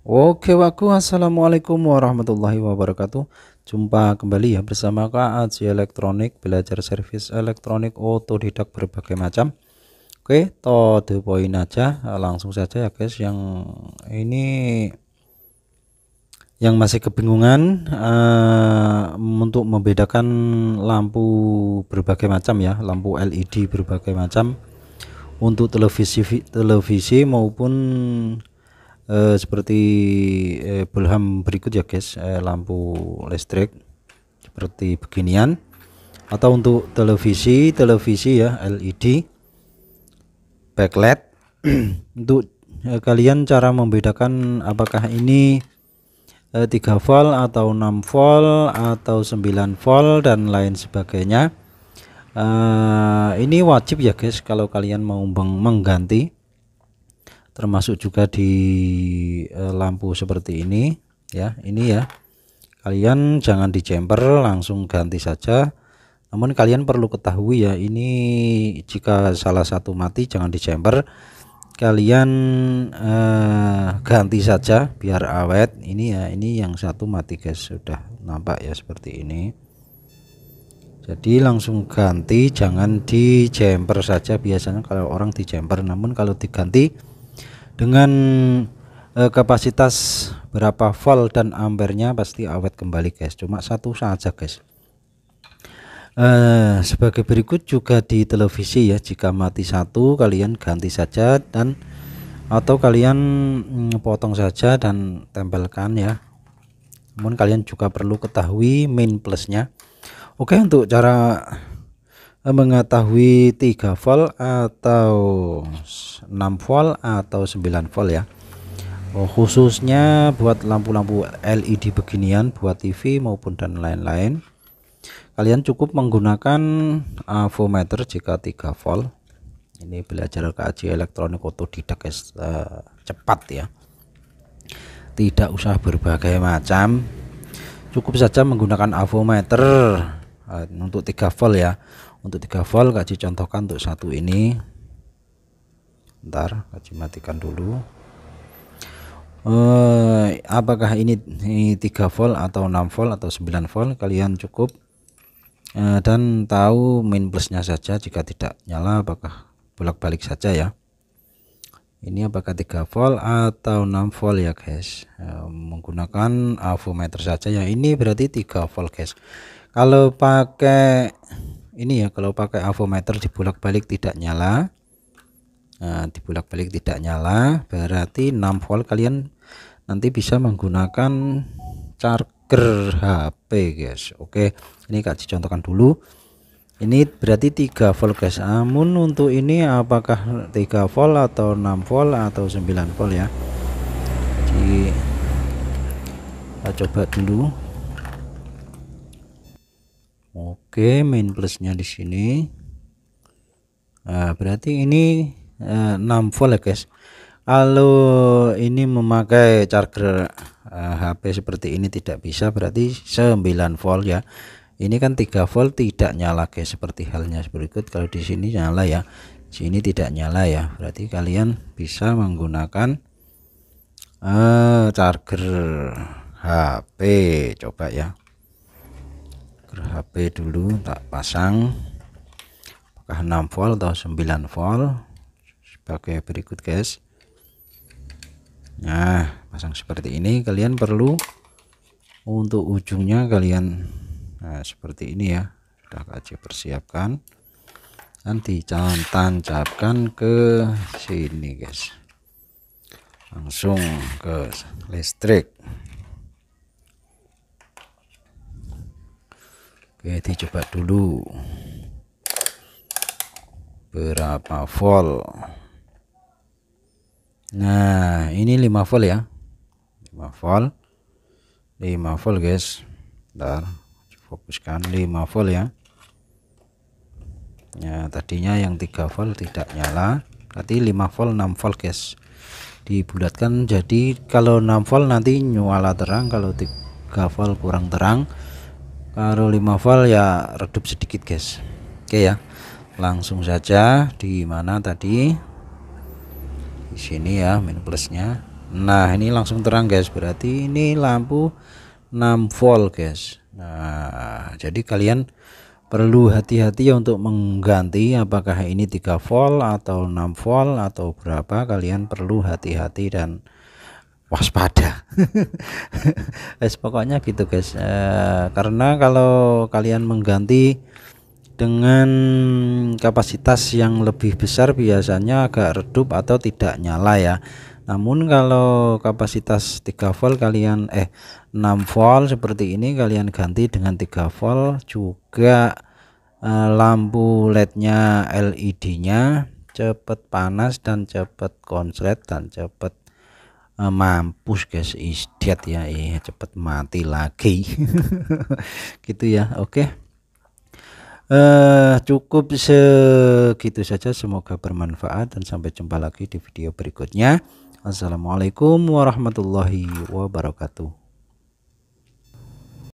Oke waku assalamualaikum warahmatullahi wabarakatuh Jumpa kembali ya bersama Aji Elektronik Belajar servis elektronik otodidak berbagai macam Oke to the point aja langsung saja ya guys yang ini yang masih kebingungan uh, untuk membedakan lampu berbagai macam ya lampu LED berbagai macam untuk televisi televisi maupun eh, seperti eh, belham berikut ya guys eh, lampu listrik seperti beginian atau untuk televisi televisi ya LED backlight untuk eh, kalian cara membedakan apakah ini eh, 3 volt atau 6 volt atau 9 volt dan lain sebagainya uh, ini wajib ya guys kalau kalian mau mengganti termasuk juga di e, lampu seperti ini ya ini ya kalian jangan di jumper langsung ganti saja namun kalian perlu ketahui ya ini jika salah satu mati jangan di jumper kalian e, ganti saja biar awet ini ya ini yang satu mati guys sudah nampak ya seperti ini jadi langsung ganti jangan di jumper saja biasanya kalau orang di jumper namun kalau diganti dengan eh, kapasitas berapa volt dan ampernya pasti awet kembali guys cuma satu saja guys eh, sebagai berikut juga di televisi ya jika mati satu kalian ganti saja dan atau kalian mm, potong saja dan tempelkan ya namun kalian juga perlu ketahui main plusnya oke untuk cara mengetahui 3 volt atau 6 volt atau 9 volt ya oh, khususnya buat lampu-lampu LED beginian buat TV maupun dan lain-lain kalian cukup menggunakan avometer uh, jika 3 volt ini belajar kaji elektronik otodidak uh, cepat ya tidak usah berbagai macam cukup saja menggunakan avometer uh, untuk 3 volt ya untuk 3 volt kaji contohkan untuk satu ini ntar kaji matikan dulu eh apakah ini, ini 3 volt atau 6 volt atau 9 volt kalian cukup eh, dan tahu min plusnya saja jika tidak nyala apakah bolak-balik saja ya ini apakah 3 volt atau 6 volt ya guys eh, menggunakan avometer saja ya ini berarti 3 volt guys kalau pakai ini ya kalau pakai avometer dibolak-balik tidak nyala nah, dibolak-balik tidak nyala berarti 6 volt kalian nanti bisa menggunakan charger HP guys Oke ini Kak contohkan dulu ini berarti 3 volt guys namun untuk ini apakah 3 volt atau 6 volt atau 9 volt ya Jadi, kita coba dulu Oke, main plusnya di sini. Nah, berarti ini eh, 6 volt ya, guys. Kalau ini memakai charger eh, HP seperti ini tidak bisa, berarti 9 volt ya. Ini kan 3 volt tidak nyala guys, seperti halnya berikut. Kalau di sini nyala ya. di Sini tidak nyala ya. Berarti kalian bisa menggunakan eh charger HP. Coba ya speaker HP dulu tak pasang apakah 6 volt atau 9 volt sebagai berikut guys nah pasang seperti ini kalian perlu untuk ujungnya kalian nah, seperti ini ya sudah kaji persiapkan nanti jangan tancapkan ke sini guys langsung ke listrik Oke, dicoba dulu. Berapa volt? Nah, ini 5 volt ya. 5 volt. 5 volt, guys. Bentar, fokuskan 5 volt ya. Ya, tadinya yang 3 volt tidak nyala. Berarti 5 volt, 6 volt, guys. Dibulatkan jadi kalau 6 volt nanti nyala terang, kalau 3 volt kurang terang kalau 5 volt ya redup sedikit guys Oke ya langsung saja di mana tadi di sini ya min plusnya nah ini langsung terang guys berarti ini lampu 6 volt guys Nah jadi kalian perlu hati-hati ya untuk mengganti apakah ini 3 volt atau 6 volt atau berapa kalian perlu hati-hati dan waspada. es pokoknya gitu guys. E, karena kalau kalian mengganti dengan kapasitas yang lebih besar biasanya agak redup atau tidak nyala ya. Namun kalau kapasitas 3 volt kalian eh 6 volt seperti ini kalian ganti dengan 3 volt juga e, lampu LED-nya LED-nya cepat panas dan cepet konslet dan cepet Eh, mampus guys is ya eh, cepet mati lagi gitu ya oke okay. uh, eh, cukup segitu saja semoga bermanfaat dan sampai jumpa lagi di video berikutnya Assalamualaikum warahmatullahi wabarakatuh